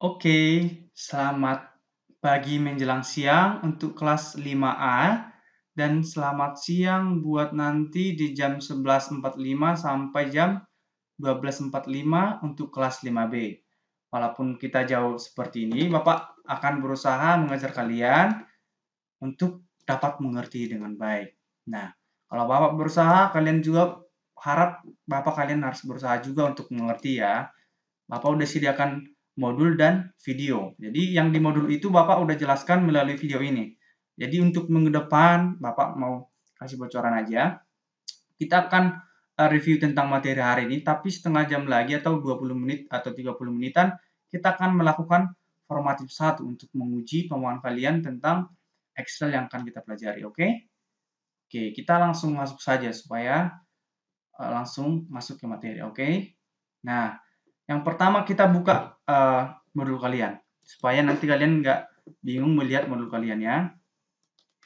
Oke, selamat pagi menjelang siang untuk kelas 5A dan selamat siang buat nanti di jam 11.45 sampai jam 12.45 untuk kelas 5B. Walaupun kita jauh seperti ini, Bapak akan berusaha mengajar kalian untuk dapat mengerti dengan baik. Nah, kalau Bapak berusaha, kalian juga harap Bapak kalian harus berusaha juga untuk mengerti ya. Bapak udah sediakan modul, dan video. Jadi yang di modul itu Bapak udah jelaskan melalui video ini. Jadi untuk minggu Bapak mau kasih bocoran aja. Kita akan eh, review tentang materi hari ini, tapi setengah jam lagi atau 20 menit atau 30 menitan kita akan melakukan formatif satu untuk menguji pemahaman kalian tentang Excel yang akan kita pelajari, oke? Okay? Oke, okay, kita langsung masuk saja supaya eh, langsung masuk ke materi, oke? Okay? Nah, yang pertama kita buka uh, modul kalian supaya nanti kalian nggak bingung melihat modul kalian ya.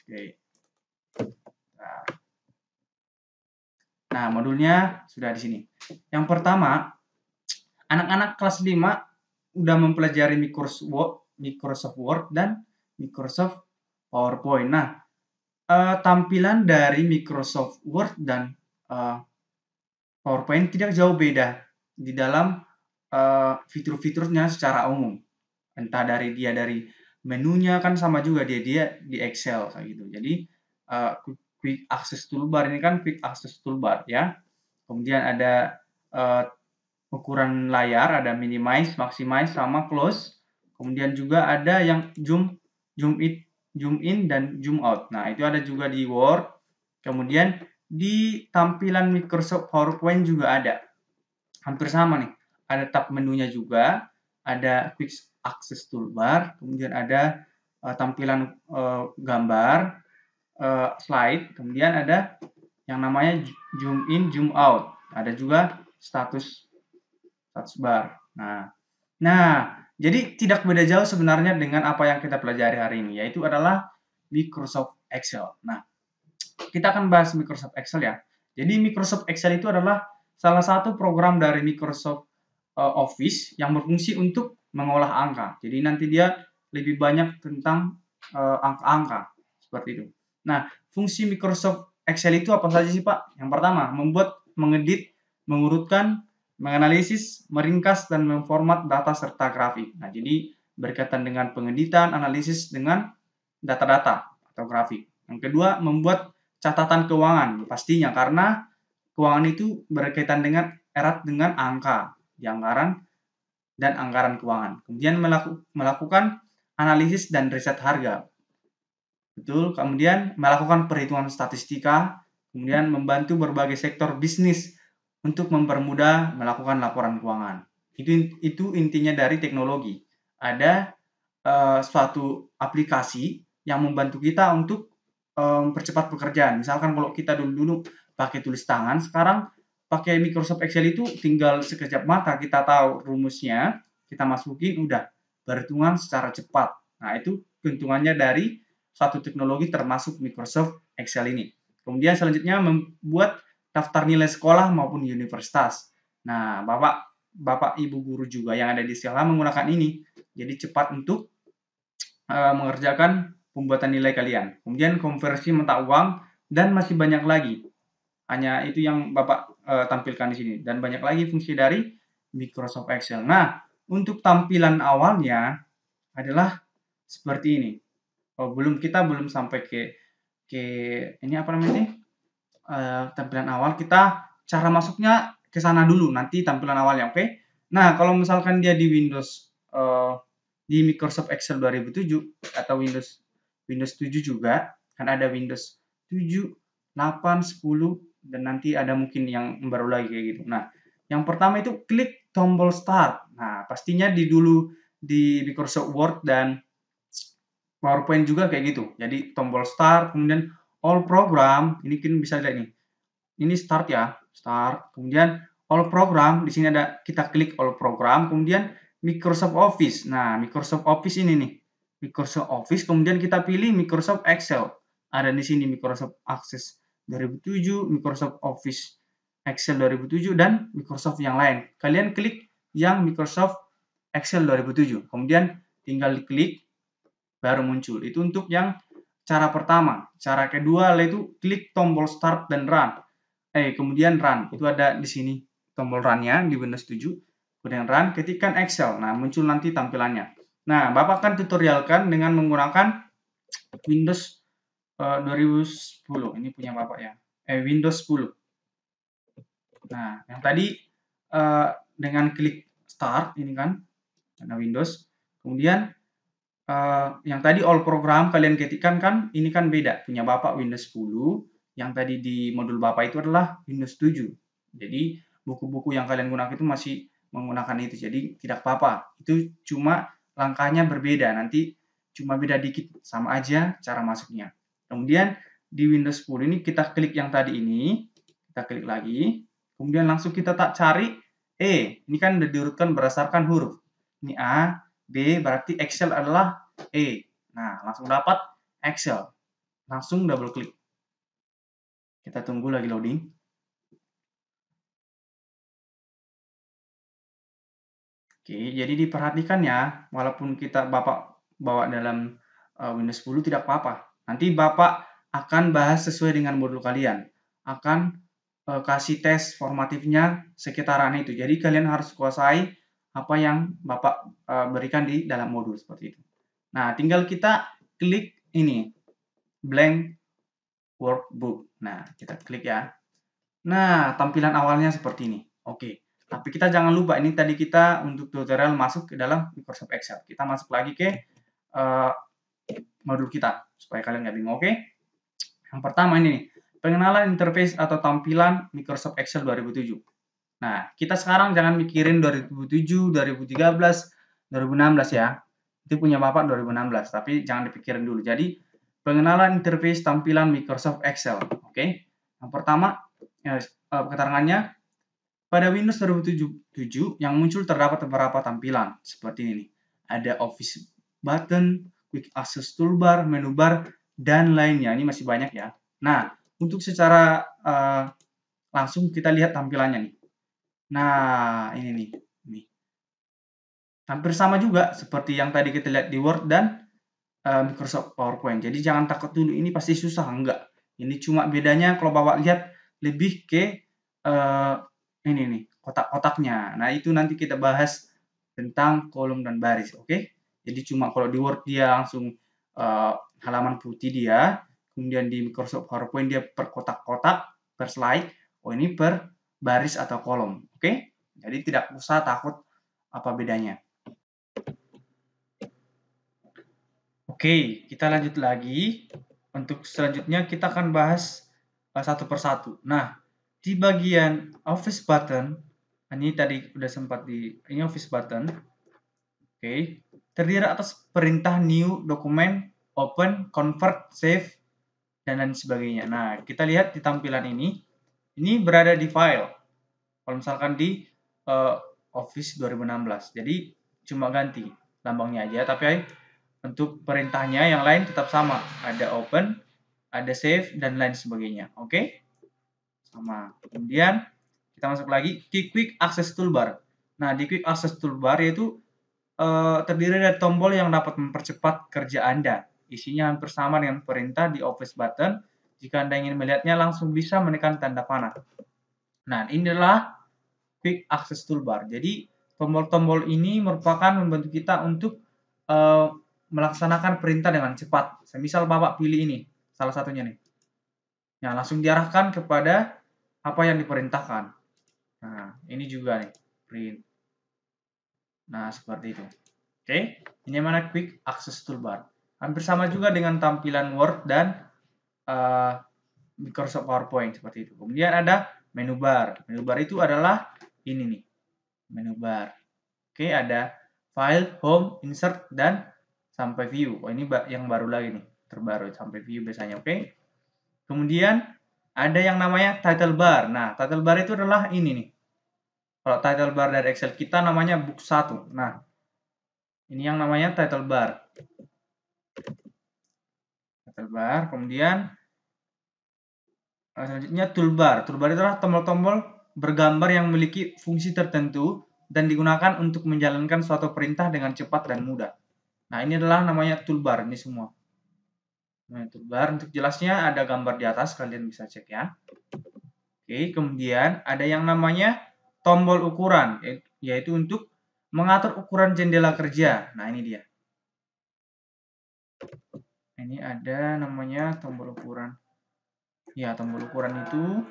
Oke. Nah, nah modulnya sudah di sini. Yang pertama, anak-anak kelas 5 udah mempelajari Microsoft Word, Microsoft Word dan Microsoft PowerPoint. Nah, uh, tampilan dari Microsoft Word dan uh, PowerPoint tidak jauh beda di dalam Eh, fitur-fiturnya secara umum. Entah dari dia dari menunya kan sama juga dia dia di Excel kayak gitu. Jadi uh, quick access toolbar ini kan quick access toolbar ya. Kemudian ada uh, ukuran layar, ada minimize, maximize sama close. Kemudian juga ada yang zoom zoom in, zoom in dan zoom out. Nah, itu ada juga di Word. Kemudian di tampilan Microsoft PowerPoint juga ada. Hampir sama nih ada tab menunya juga, ada quick access toolbar, kemudian ada uh, tampilan uh, gambar, uh, slide, kemudian ada yang namanya zoom in, zoom out. Ada juga status status bar. Nah, nah, jadi tidak beda jauh sebenarnya dengan apa yang kita pelajari hari ini, yaitu adalah Microsoft Excel. Nah, kita akan bahas Microsoft Excel ya. Jadi Microsoft Excel itu adalah salah satu program dari Microsoft Eh, office yang berfungsi untuk mengolah angka. Jadi nanti dia lebih banyak tentang eh, angka-angka seperti itu. Nah, fungsi Microsoft Excel itu apa saja sih Pak? Yang pertama, membuat, mengedit, mengurutkan, menganalisis, meringkas, dan memformat data serta grafik. Nah, jadi berkaitan dengan pengeditan, analisis dengan data-data atau grafik. Yang kedua, membuat catatan keuangan pastinya karena keuangan itu berkaitan dengan erat dengan angka anggaran dan anggaran keuangan. Kemudian melaku, melakukan analisis dan riset harga. Betul, kemudian melakukan perhitungan statistika, kemudian membantu berbagai sektor bisnis untuk mempermudah melakukan laporan keuangan. Itu itu intinya dari teknologi. Ada uh, suatu aplikasi yang membantu kita untuk eh, mempercepat um, pekerjaan. Misalkan kalau kita dulu-dulu pakai tulis tangan, sekarang pakai Microsoft Excel itu tinggal sekejap mata kita tahu rumusnya, kita masukin udah berhitungan secara cepat. Nah, itu keuntungannya dari satu teknologi termasuk Microsoft Excel ini. Kemudian selanjutnya membuat daftar nilai sekolah maupun universitas. Nah, Bapak Bapak Ibu guru juga yang ada di sekolah menggunakan ini. Jadi cepat untuk uh, mengerjakan pembuatan nilai kalian. Kemudian konversi mata uang dan masih banyak lagi. Hanya itu yang Bapak uh, tampilkan di sini dan banyak lagi fungsi dari Microsoft Excel. Nah, untuk tampilan awalnya adalah seperti ini. Oh, belum kita belum sampai ke ke ini apa namanya Uh, tampilan awal kita cara masuknya ke sana dulu nanti tampilan awalnya, oke? Okay? Nah, kalau misalkan dia di Windows uh, di Microsoft Excel 2007 atau Windows Windows 7 juga kan ada Windows 7, 8, 10, dan nanti ada mungkin yang baru lagi kayak gitu. Nah, yang pertama itu klik tombol start. Nah, pastinya di dulu di Microsoft Word dan PowerPoint juga kayak gitu. Jadi tombol start, kemudian all program, ini kan bisa lihat nih. Ini start ya, start. Kemudian all program, di sini ada kita klik all program, kemudian Microsoft Office. Nah, Microsoft Office ini nih. Microsoft Office, kemudian kita pilih Microsoft Excel. Ada di sini Microsoft Access 2007, Microsoft Office Excel 2007, dan Microsoft yang lain. Kalian klik yang Microsoft Excel 2007, kemudian tinggal klik, baru muncul. Itu untuk yang cara pertama. Cara kedua yaitu klik tombol Start dan Run. Eh, kemudian Run. Itu ada di sini tombol Run-nya di Windows 7. Kemudian Run, ketikkan Excel. Nah, muncul nanti tampilannya. Nah, Bapak akan tutorialkan dengan menggunakan Windows 2010 eh, ini punya bapak ya eh Windows 10 nah yang tadi uh, dengan klik start ini kan karena Windows kemudian uh, yang tadi all program kalian ketikkan kan ini kan beda punya bapak Windows 10 yang tadi di modul bapak itu adalah Windows 7 jadi buku-buku yang kalian gunakan itu masih menggunakan itu jadi tidak apa-apa itu cuma langkahnya berbeda nanti cuma beda dikit sama aja cara masuknya Kemudian di Windows 10 ini kita klik yang tadi ini, kita klik lagi, kemudian langsung kita tak cari E. Ini kan diurutkan berdasarkan huruf. Ini A, B, berarti Excel adalah E. Nah, langsung dapat Excel. Langsung double klik. Kita tunggu lagi loading. Oke, jadi diperhatikan ya, walaupun kita bapak bawa dalam e, Windows 10 tidak apa-apa. Nanti Bapak akan bahas sesuai dengan modul kalian. Akan e, kasih tes formatifnya sekitaran itu. Jadi kalian harus kuasai apa yang Bapak e, berikan di dalam modul seperti itu. Nah, tinggal kita klik ini blank workbook. Nah, kita klik ya. Nah, tampilan awalnya seperti ini. Oke. Tapi kita jangan lupa ini tadi kita untuk tutorial masuk ke dalam Microsoft Excel. Kita masuk lagi ke uh, modul kita supaya kalian nggak bingung. Oke, okay? yang pertama ini nih, pengenalan interface atau tampilan Microsoft Excel 2007. Nah, kita sekarang jangan mikirin 2007, 2013, 2016 ya. Itu punya Bapak 2016, tapi jangan dipikirin dulu. Jadi, pengenalan interface tampilan Microsoft Excel. Oke, okay? yang pertama, ya, eh, keterangannya, pada Windows 2007 yang muncul terdapat beberapa tampilan seperti ini. Ada Office Button, quick access toolbar, menu bar, dan lainnya. Ini masih banyak ya. Nah, untuk secara uh, langsung kita lihat tampilannya nih. Nah, ini nih. Ini. Hampir sama juga seperti yang tadi kita lihat di Word dan uh, Microsoft PowerPoint. Jadi jangan takut dulu, ini pasti susah. Enggak. Ini cuma bedanya kalau bawa lihat lebih ke uh, ini nih, kotak-kotaknya. Nah, itu nanti kita bahas tentang kolom dan baris, oke? Okay? Jadi cuma kalau di Word dia langsung uh, halaman putih dia, kemudian di Microsoft PowerPoint dia per kotak-kotak, per slide, oh ini per baris atau kolom. Oke? Okay? Jadi tidak usah takut apa bedanya. Oke, okay, kita lanjut lagi. Untuk selanjutnya kita akan bahas eh, satu persatu. Nah, di bagian Office Button, ini tadi udah sempat di, ini Office Button. Oke, okay terdiri atas perintah new document, open, convert, save, dan lain sebagainya. Nah, kita lihat di tampilan ini, ini berada di file. Kalau misalkan di uh, Office 2016. Jadi, cuma ganti lambangnya aja, tapi eh, untuk perintahnya yang lain tetap sama. Ada open, ada save, dan lain sebagainya. Oke? Okay? Sama. Kemudian, kita masuk lagi ke Quick Access Toolbar. Nah, di Quick Access Toolbar yaitu uh, terdiri dari tombol yang dapat mempercepat kerja Anda. Isinya hampir sama dengan perintah di Office button. Jika Anda ingin melihatnya, langsung bisa menekan tanda panah. Nah, inilah Quick Access Toolbar. Jadi, tombol-tombol ini merupakan membantu kita untuk uh, melaksanakan perintah dengan cepat. Misal Bapak pilih ini, salah satunya nih. Nah, langsung diarahkan kepada apa yang diperintahkan. Nah, ini juga nih, print. Nah, seperti itu. Oke, okay. ini mana Quick Access Toolbar. Hampir sama juga dengan tampilan Word dan uh, Microsoft PowerPoint seperti itu. Kemudian ada menu bar. Menu bar itu adalah ini nih, menu bar. Oke, okay, ada File, Home, Insert, dan sampai View. Oh, ini yang baru lagi nih, terbaru sampai View biasanya. Oke. Okay. Kemudian ada yang namanya title bar. Nah, title bar itu adalah ini nih kalau title bar dari Excel kita namanya book 1. Nah, ini yang namanya title bar. Title bar, kemudian eh, selanjutnya toolbar. Toolbar itu adalah tombol-tombol bergambar yang memiliki fungsi tertentu dan digunakan untuk menjalankan suatu perintah dengan cepat dan mudah. Nah, ini adalah namanya toolbar ini semua. Nah, toolbar untuk jelasnya ada gambar di atas, kalian bisa cek ya. Oke, kemudian ada yang namanya tombol ukuran, yaitu untuk mengatur ukuran jendela kerja. Nah, ini dia. Ini ada namanya tombol ukuran. Ya, tombol ukuran itu,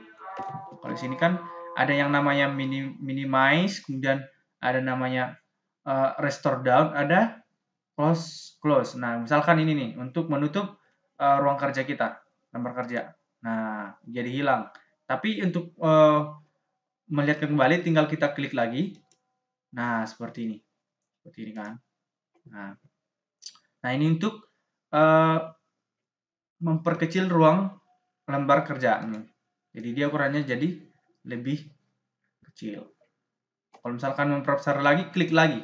kalau di sini kan ada yang namanya minim, minimize, kemudian ada namanya uh, restore down, ada close, close. Nah, misalkan ini nih, untuk menutup uh, ruang kerja kita, nomor kerja. Nah, jadi hilang. Tapi untuk uh, melihat kembali tinggal kita klik lagi. Nah, seperti ini. Seperti ini kan. Nah, nah ini untuk uh, memperkecil ruang lembar kerjaan. Jadi dia ukurannya jadi lebih kecil. Kalau misalkan memperbesar lagi, klik lagi.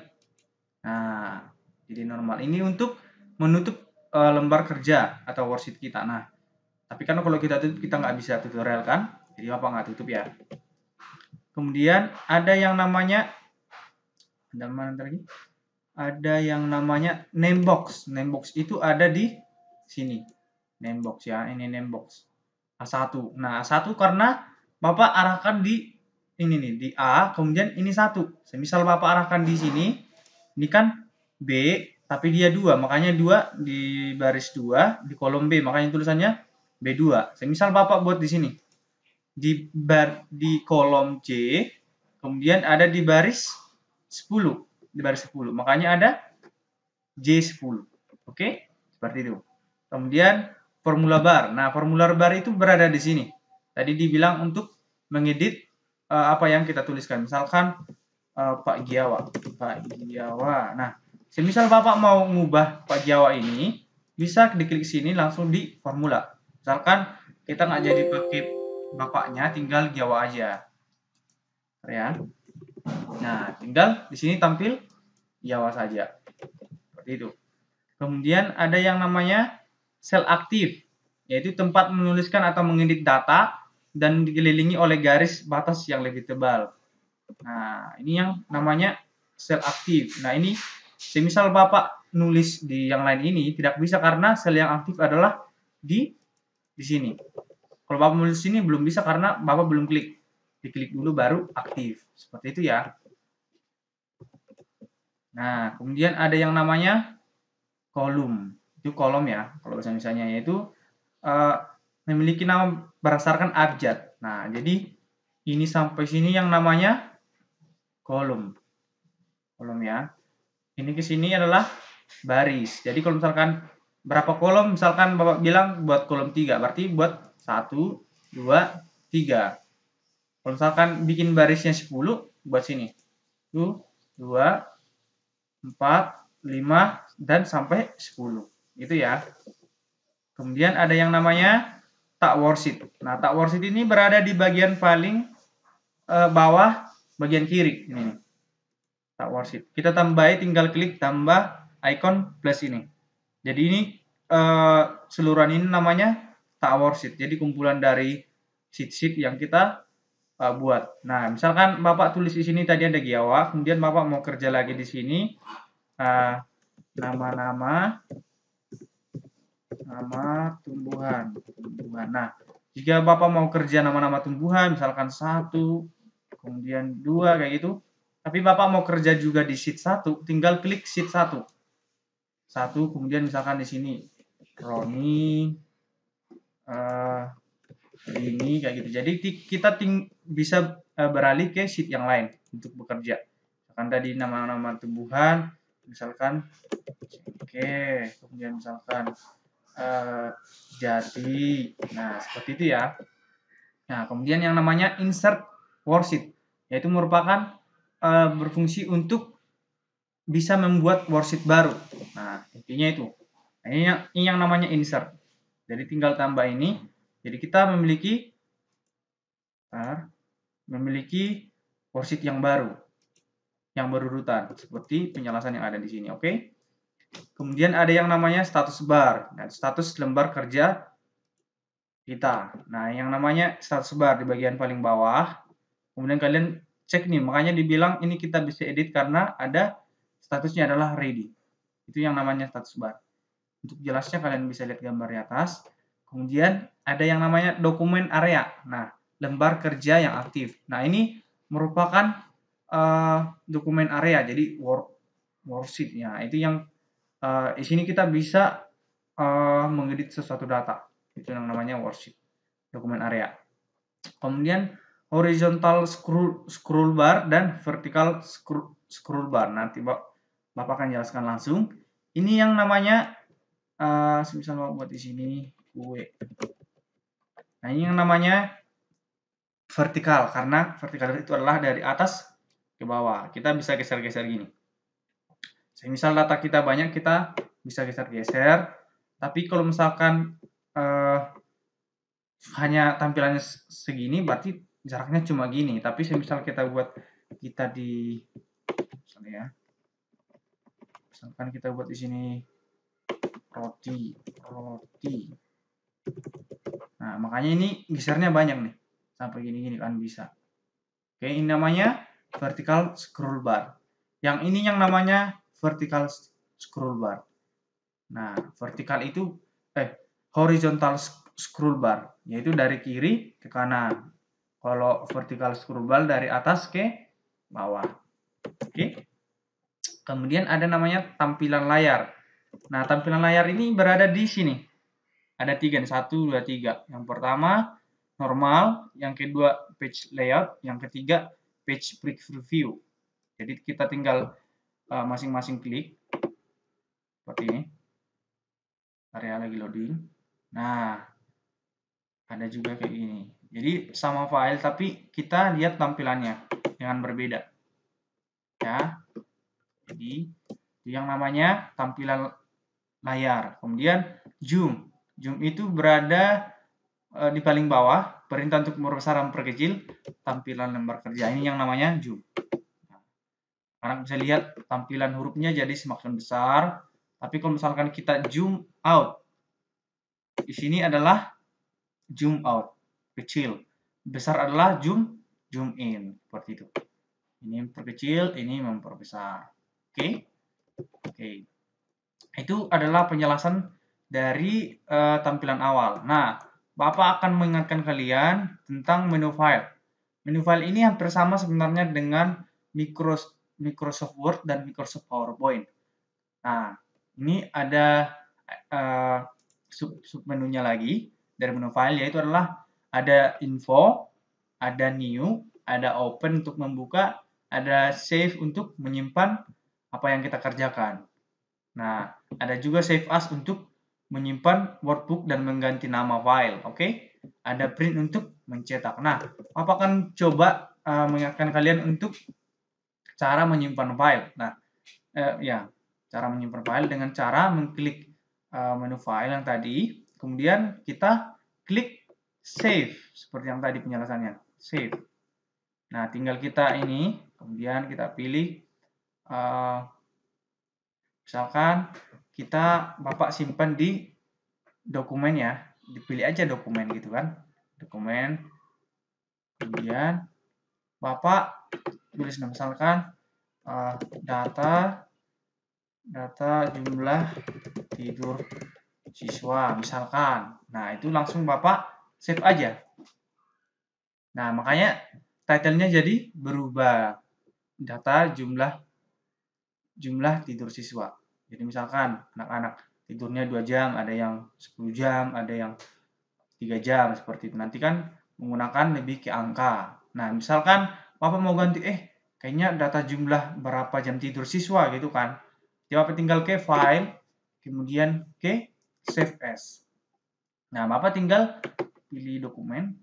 Nah, jadi normal. Ini untuk menutup uh, lembar kerja atau worksheet kita. Nah, tapi kan kalau kita tutup, kita nggak bisa tutorial kan? Jadi apa nggak tutup ya? Kemudian ada yang namanya ada mana lagi? Ada yang namanya name box. Name box itu ada di sini. Name box ya, ini name box. A1. Nah, A1 karena Bapak arahkan di ini nih, di A, kemudian ini satu. Semisal Bapak arahkan di sini, ini kan B, tapi dia dua, makanya dua di baris dua di kolom B, makanya tulisannya B2. Semisal Bapak buat di sini, di bar, di kolom C, kemudian ada di baris 10, di baris 10. Makanya ada J10. Oke, seperti itu. Kemudian formula bar. Nah, formula bar itu berada di sini. Tadi dibilang untuk mengedit uh, apa yang kita tuliskan. Misalkan uh, Pak Giawa, Pak Giawa. Nah, semisal Bapak mau mengubah Pak Giawa ini, bisa diklik sini langsung di formula. Misalkan kita nggak jadi pakai bapaknya tinggal Jawa aja. Ya. Nah, tinggal di sini tampil Jawa saja. Seperti itu. Kemudian ada yang namanya sel aktif, yaitu tempat menuliskan atau mengedit data dan dikelilingi oleh garis batas yang lebih tebal. Nah, ini yang namanya sel aktif. Nah, ini semisal Bapak nulis di yang lain ini tidak bisa karena sel yang aktif adalah di di sini. Kalau Bapak menulis ini belum bisa karena Bapak belum klik. Diklik dulu baru aktif. Seperti itu ya. Nah, kemudian ada yang namanya kolom. Itu kolom ya, kalau bahasa misalnya yaitu uh, memiliki nama berdasarkan abjad. Nah, jadi ini sampai sini yang namanya kolom. Kolom ya. Ini ke sini adalah baris. Jadi kalau misalkan berapa kolom, misalkan Bapak bilang buat kolom 3, berarti buat 1, 2, 3. Kalau misalkan bikin barisnya 10, buat sini. 1, 2, 4, 5, dan sampai 10. Gitu ya. Kemudian ada yang namanya tak worksheet. Nah, tak worksheet ini berada di bagian paling e, bawah bagian kiri. Ini. Tak worksheet. Kita tambahi, tinggal klik tambah icon plus ini. Jadi ini e, seluruhan ini namanya tower sheet. Jadi kumpulan dari sheet-sheet yang kita uh, buat. Nah, misalkan Bapak tulis di sini tadi ada Giawa, kemudian Bapak mau kerja lagi di sini uh, nama-nama uh, nama tumbuhan, tumbuhan. Nah, jika Bapak mau kerja nama-nama tumbuhan, misalkan satu, kemudian dua kayak gitu, tapi Bapak mau kerja juga di sheet satu, tinggal klik sheet satu, satu kemudian misalkan di sini Roni, uh, ini kayak gitu. Jadi kita ting bisa uh, beralih ke sheet yang lain untuk bekerja. Misalkan tadi nama-nama tumbuhan, misalkan, oke, okay. kemudian misalkan uh, jati. Nah seperti itu ya. Nah kemudian yang namanya insert worksheet, yaitu merupakan uh, berfungsi untuk bisa membuat worksheet baru. Nah intinya itu. Nah, ini yang, ini yang namanya insert. Jadi tinggal tambah ini. Jadi kita memiliki R memiliki worksheet yang baru yang berurutan seperti penjelasan yang ada di sini, oke? Okay? Kemudian ada yang namanya status bar dan nah, status lembar kerja kita. Nah, yang namanya status bar di bagian paling bawah. Kemudian kalian cek nih, makanya dibilang ini kita bisa edit karena ada statusnya adalah ready. Itu yang namanya status bar. Untuk jelasnya kalian bisa lihat gambar di atas. Kemudian ada yang namanya dokumen area. Nah, lembar kerja yang aktif. Nah, ini merupakan uh, dokumen area, jadi work, worksheet-nya. Itu yang uh, di sini kita bisa uh, mengedit sesuatu data. Itu yang namanya worksheet, dokumen area. Kemudian horizontal scroll, scroll bar dan vertical scroll, scroll bar. Nanti Bapak akan jelaskan langsung. Ini yang namanya uh, eh, semisal mau buat di sini kue. Nah, ini yang namanya vertikal karena vertikal itu adalah dari atas ke bawah. Kita bisa geser-geser gini. Misal data kita banyak, kita bisa geser-geser. Tapi kalau misalkan uh, hanya tampilannya segini, berarti jaraknya cuma gini. Tapi misal kita buat kita di, misalnya ya. misalkan kita buat di sini roti roti nah makanya ini gesernya banyak nih sampai gini-gini kan bisa oke ini namanya vertical scroll bar yang ini yang namanya vertical scroll bar nah Vertical itu eh horizontal scroll bar yaitu dari kiri ke kanan kalau vertical scroll bar dari atas ke bawah oke kemudian ada namanya tampilan layar Nah, tampilan layar ini berada di sini. Ada tiga nih, satu, dua, tiga. Yang pertama, normal. Yang kedua, page layout. Yang ketiga, page preview. Jadi kita tinggal eh, masing-masing uh, klik. Seperti ini. Area lagi loading. Nah, ada juga kayak gini. Jadi sama file tapi kita lihat tampilannya dengan berbeda. Ya. Jadi yang namanya tampilan layar. Kemudian zoom. Zoom itu berada e, di paling bawah, perintah untuk memperbesar dan perkecil tampilan lembar kerja. Ini yang namanya zoom. Nah, anak bisa lihat tampilan hurufnya jadi semakin besar. Tapi kalau misalkan kita zoom out, di sini adalah zoom out, kecil. Besar adalah zoom, zoom in, seperti itu. Ini memperkecil, ini memperbesar. Oke? Okay? Oke. Okay. Itu adalah penjelasan dari uh, tampilan awal. Nah, Bapak akan mengingatkan kalian tentang menu file. Menu file ini hampir sama sebenarnya dengan Microsoft Word dan Microsoft PowerPoint. Nah, ini ada uh, sub submenunya lagi dari menu file yaitu adalah ada info, ada new, ada open untuk membuka, ada save untuk menyimpan apa yang kita kerjakan. Nah, ada juga save as untuk menyimpan workbook dan mengganti nama file, oke? Okay? Ada print untuk mencetak. Nah, apa akan coba uh, mengingatkan kalian untuk cara menyimpan file. Nah, eh, ya, cara menyimpan file dengan cara mengklik uh, menu file yang tadi, kemudian kita klik save seperti yang tadi penjelasannya, save. Nah, tinggal kita ini, kemudian kita pilih uh, Misalkan kita Bapak simpan di dokumen ya, dipilih aja dokumen gitu kan. Dokumen. Kemudian Bapak tulis misalkan uh, data data jumlah tidur siswa misalkan. Nah, itu langsung Bapak save aja. Nah, makanya title-nya jadi berubah data jumlah jumlah tidur siswa. Jadi misalkan anak-anak tidurnya 2 jam, ada yang 10 jam, ada yang 3 jam seperti itu. Nanti kan menggunakan lebih ke angka. Nah, misalkan papa mau ganti eh kayaknya data jumlah berapa jam tidur siswa gitu kan. Jadi papa tinggal ke file, kemudian ke save as. Nah, papa tinggal pilih dokumen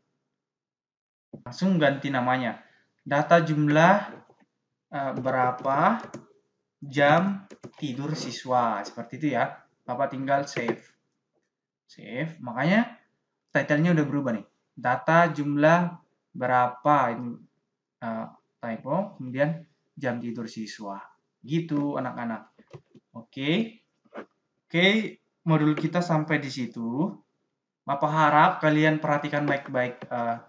langsung ganti namanya. Data jumlah uh, berapa jam tidur siswa. Seperti itu ya. Bapak tinggal save. Save. Makanya titlenya udah berubah nih. Data jumlah berapa ini uh, eh, typo. Kemudian jam tidur siswa. Gitu anak-anak. Oke. Okay. Oke, okay, modul kita sampai di situ. Bapak harap kalian perhatikan baik-baik uh,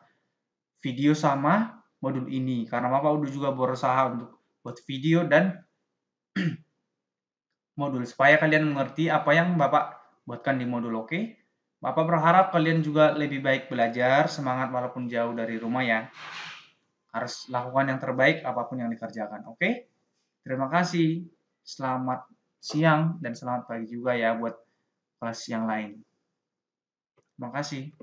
video sama modul ini karena Bapak udah juga berusaha untuk buat video dan modul supaya kalian mengerti apa yang Bapak buatkan di modul oke. Okay? Bapak berharap kalian juga lebih baik belajar, semangat walaupun jauh dari rumah ya. Harus lakukan yang terbaik apapun yang dikerjakan, oke? Okay? Terima kasih. Selamat siang dan selamat pagi juga ya buat kelas yang lain. Terima kasih.